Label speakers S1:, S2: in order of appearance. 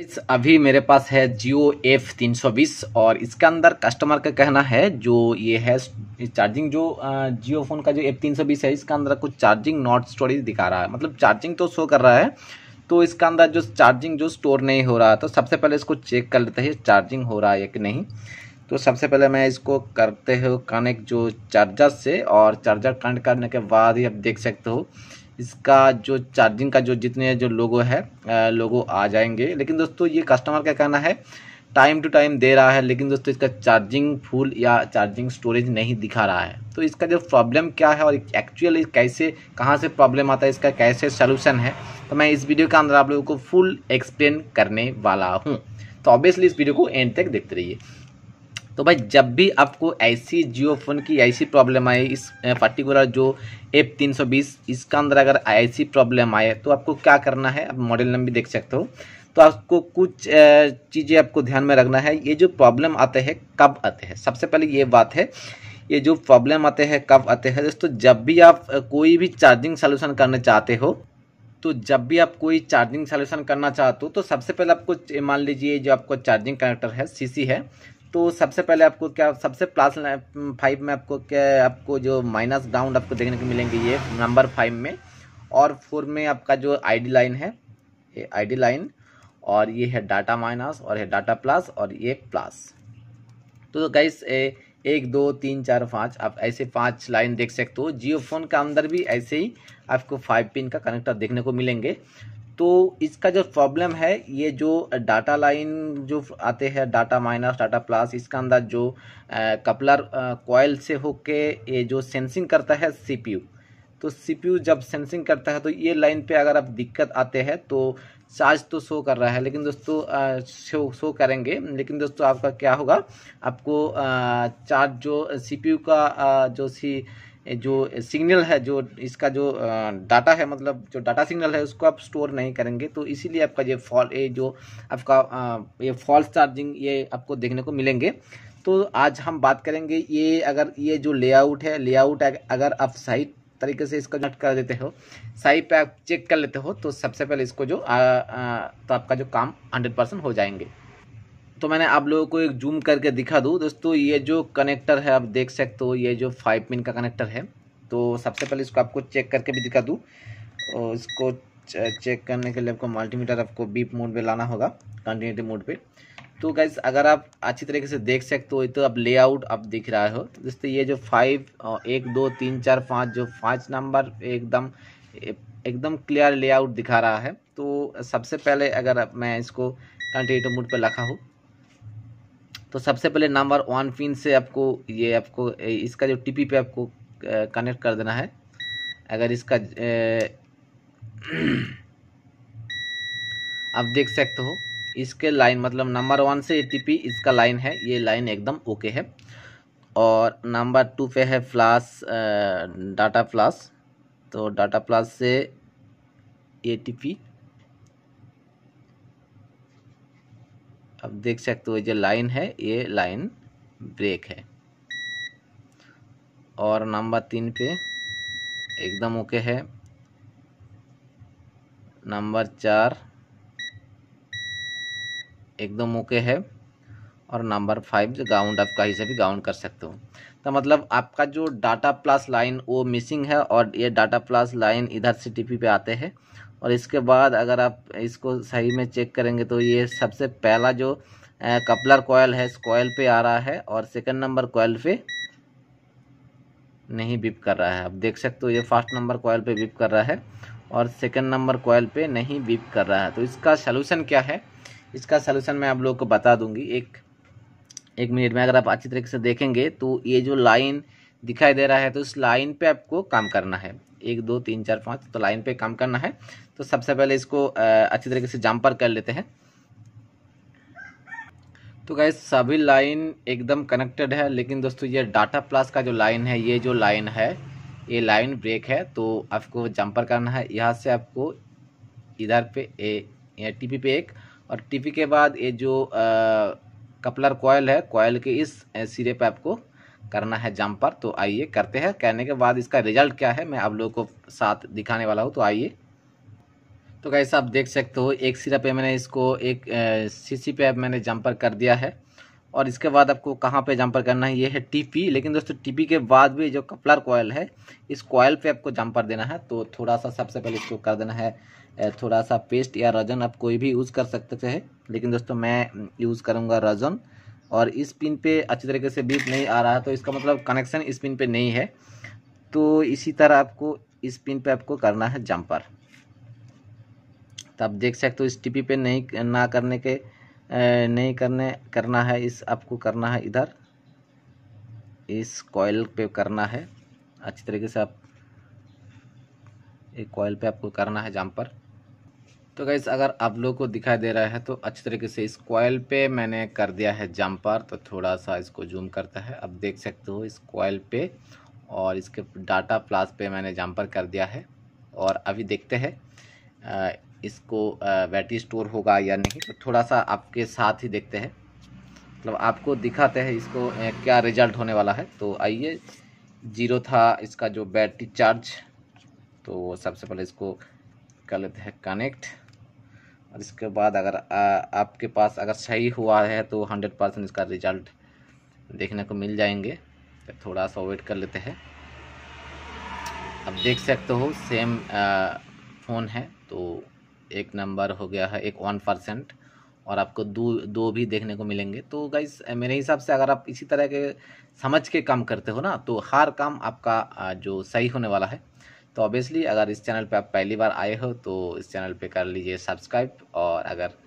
S1: इस अभी मेरे पास है जियो एफ तीन सौ बीस और इसके अंदर कस्टमर का कहना है जो ये है चार्जिंग जो जियो फ़ोन का जो एफ तीन सौ बीस है इसके अंदर कुछ चार्जिंग नॉट स्टोरेज दिखा रहा है मतलब चार्जिंग तो शो कर रहा है तो इसका अंदर जो चार्जिंग जो स्टोर नहीं हो रहा तो सबसे पहले इसको चेक कर लेते हैं चार्जिंग हो रहा है कि नहीं तो सबसे पहले मैं इसको करते हो कनेक्ट जो चार्जर से और चार्जर कनेक्ट करने के बाद ही आप देख सकते हो इसका जो चार्जिंग का जो जितने जो लोगो है लोगो आ जाएंगे लेकिन दोस्तों ये कस्टमर का कहना है टाइम टू टाइम दे रहा है लेकिन दोस्तों इसका चार्जिंग फुल या चार्जिंग स्टोरेज नहीं दिखा रहा है तो इसका जो प्रॉब्लम क्या है और एक्चुअली कैसे कहाँ से प्रॉब्लम आता है इसका कैसे सलूशन है तो मैं इस वीडियो के अंदर आप लोगों को फुल एक्सप्लेन करने वाला हूँ तो ऑब्वियसली इस वीडियो को एंड तक देखते रहिए तो भाई जब भी आपको ऐसी जियो फ़ोन की ऐसी प्रॉब्लम आए इस पर्टिकुलर जो एप 320 इसका अंदर अगर ऐसी प्रॉब्लम आए तो आपको क्या करना है आप मॉडल नंबर देख सकते हो तो आपको कुछ चीज़ें आपको ध्यान में रखना है ये जो प्रॉब्लम आते हैं कब आते हैं सबसे पहले ये बात है ये जो प्रॉब्लम आते हैं कब आते हैं दोस्तों जब भी आप कोई भी चार्जिंग सोल्यूशन करना चाहते हो तो जब भी आप कोई चार्जिंग सोल्यूशन करना चाहते हो तो सबसे पहले आपको मान लीजिए जो आपको चार्जिंग कनेक्टर है सीसी है तो सबसे पहले आपको क्या सबसे प्लस हम्म, फाइव में आपको क्या आपको जो माइनस ग्राउंड आपको देखने को मिलेंगे ये नंबर फाइव में और फोर में आपका जो आईडी लाइन है ये आईडी लाइन और ये है डाटा माइनस और है डाटा प्लस और ये प्लस तो गाइस एक दो तीन चार पाँच आप ऐसे पांच लाइन देख सकते हो जियो फोन के अंदर भी ऐसे ही आपको फाइव पिन का कनेक्टर देखने को मिलेंगे तो इसका जो प्रॉब्लम है ये जो डाटा लाइन जो आते हैं डाटा माइनस डाटा प्लस इसका अंदर जो कपलर कॉयल से होके ये जो सेंसिंग करता है सीपीयू तो सीपीयू जब सेंसिंग करता है तो ये लाइन पे अगर आप दिक्कत आते हैं तो चार्ज तो शो कर रहा है लेकिन दोस्तों शो शो करेंगे लेकिन दोस्तों आपका क्या होगा आपको चार्ज जो सीपीयू का जो सी जो सिग्नल है जो इसका जो डाटा है मतलब जो डाटा सिग्नल है उसको आप स्टोर नहीं करेंगे तो इसीलिए आपका ये फॉल ये जो आपका ये फॉल्स चार्जिंग ये आपको देखने को मिलेंगे तो आज हम बात करेंगे ये अगर ये जो लेआउट है लेआउट अगर आप सही तरीके से इसको नट कर देते हो सही पे आप चेक कर लेते हो तो सबसे पहले इसको जो आ, आ, तो आपका जो काम हंड्रेड परसेंट हो जाएंगे तो मैंने आप लोगों को एक जूम करके दिखा दूँ दोस्तों ये जो कनेक्टर है आप देख सकते हो ये जो फाइव पिन का कनेक्टर है तो सबसे पहले इसको आपको चेक करके भी दिखा दूँ और इसको चेक करने के लिए आपको मल्टीमीटर आपको बीप मोड पे लाना होगा कंटिन्यूटी मोड पे तो गाइज अगर आप अच्छी तरीके से देख सकते हो तो आप लेआउट आप दिख रहा हो तो दोस्तों ये जो फाइव एक दो तीन चार पाँच जो पाँच नंबर एकदम एकदम क्लियर लेआउट दिखा रहा है तो सबसे पहले अगर मैं इसको कंटिन्यूटी मोड पर रखा हूँ तो सबसे पहले नंबर वन पिन से आपको ये आपको इसका जो टीपी पे आपको कनेक्ट कर देना है अगर इसका आप देख सकते हो इसके लाइन मतलब नंबर वन से टीपी इसका लाइन है ये लाइन एकदम ओके है और नंबर टू पे है फ्लास डाटा प्लस तो डाटा प्लास से ए टी पी अब देख सकते हो जो लाइन है ये लाइन ब्रेक है और नंबर तीन पे एकदम ओके है नंबर चार एकदम ओके है और नंबर फाइव जो गाउंड आप कहीं से भी गाउंड कर सकते हो तो मतलब आपका जो डाटा प्लस लाइन वो मिसिंग है और ये डाटा प्लस लाइन इधर से टीपी पे आते हैं और इसके बाद अगर आप इसको सही में चेक करेंगे तो ये सबसे पहला जो कपलर कोयल है इस कोयल पे आ रहा है और सेकंड नंबर कोयल पे नहीं बिप कर रहा है आप देख सकते हो ये फर्स्ट नंबर कोयल पे बिप कर रहा है और सेकंड नंबर कोयल पे नहीं बिप कर रहा है तो इसका सलूशन क्या है इसका सलूशन मैं आप लोगों को बता दूंगी एक एक मिनट में अगर आप अच्छी तरीके से देखेंगे तो ये जो लाइन दिखाई दे रहा है तो उस लाइन पे आपको काम करना है एक दो तीन चार पाँच तो लाइन पे काम करना है तो सबसे पहले इसको अच्छी तरीके से जम्पर कर लेते हैं तो क्या सभी लाइन एकदम कनेक्टेड है लेकिन दोस्तों ये डाटा प्लस का जो लाइन है ये जो लाइन है ये लाइन ब्रेक है तो आपको जम्पर करना है यहाँ से आपको इधर पे ए टीपी पे एक और टीपी के बाद ये जो आ, कपलर कॉयल है कॉयल के इस सिरे पे आपको करना है जंप पर तो आइए करते हैं करने के बाद इसका रिजल्ट क्या है मैं आप लोगों को साथ दिखाने वाला हूँ तो आइए तो कैसे आप देख सकते हो एक सिरा पे मैंने इसको एक सीसी पे मैंने जंपर कर दिया है और इसके बाद आपको कहाँ पे जंपर करना है ये है टीपी लेकिन दोस्तों टीपी के बाद भी जो कपलर कोयल है इस कोयल पे आपको जंपर देना है तो थोड़ा सा सबसे पहले इसको कर देना है थोड़ा सा पेस्ट या रजन आप कोई भी यूज़ कर सकते हैं लेकिन दोस्तों मैं यूज़ करूँगा रजन और इस पिन पे अच्छी तरीके से बीप नहीं आ रहा है तो इसका मतलब कनेक्शन इस पिन पे नहीं है तो इसी तरह आपको इस पिन पे आपको करना है जंपर तो आप देख सकते हो इस टीपी पे नहीं ना करने के नहीं करने करना है इस आपको करना है इधर इस कॉयल पे करना है अच्छी तरीके से आप एक कॉयल पे आपको करना है जंपर तो गैस अगर आप लोगों को दिखाई दे रहा है तो अच्छी तरीके से इस कॉयल पे मैंने कर दिया है जम्पर तो थोड़ा सा इसको जूम करता है अब देख सकते हो इस कॉयल पे और इसके डाटा प्लास पे मैंने जम्पर कर दिया है और अभी देखते हैं इसको बैटरी स्टोर होगा या नहीं तो थोड़ा सा आपके साथ ही देखते हैं मतलब आपको दिखाते हैं इसको क्या रिजल्ट होने वाला है तो आइए जीरो था इसका जो बैटरी चार्ज तो सबसे पहले इसको कर लेते हैं कनेक्ट और इसके बाद अगर आ, आपके पास अगर सही हुआ है तो हंड्रेड परसेंट इसका रिजल्ट देखने को मिल जाएंगे तो थोड़ा सा वेट कर लेते हैं अब देख सकते हो सेम फ़ोन है तो एक नंबर हो गया है एक वन परसेंट और आपको दो दो भी देखने को मिलेंगे तो गाइस मेरे हिसाब से अगर आप इसी तरह के समझ के काम करते हो ना तो हर काम आपका जो सही होने वाला है तो ऑब्वियसली अगर इस चैनल पे आप पहली बार आए हो तो इस चैनल पे कर लीजिए सब्सक्राइब और अगर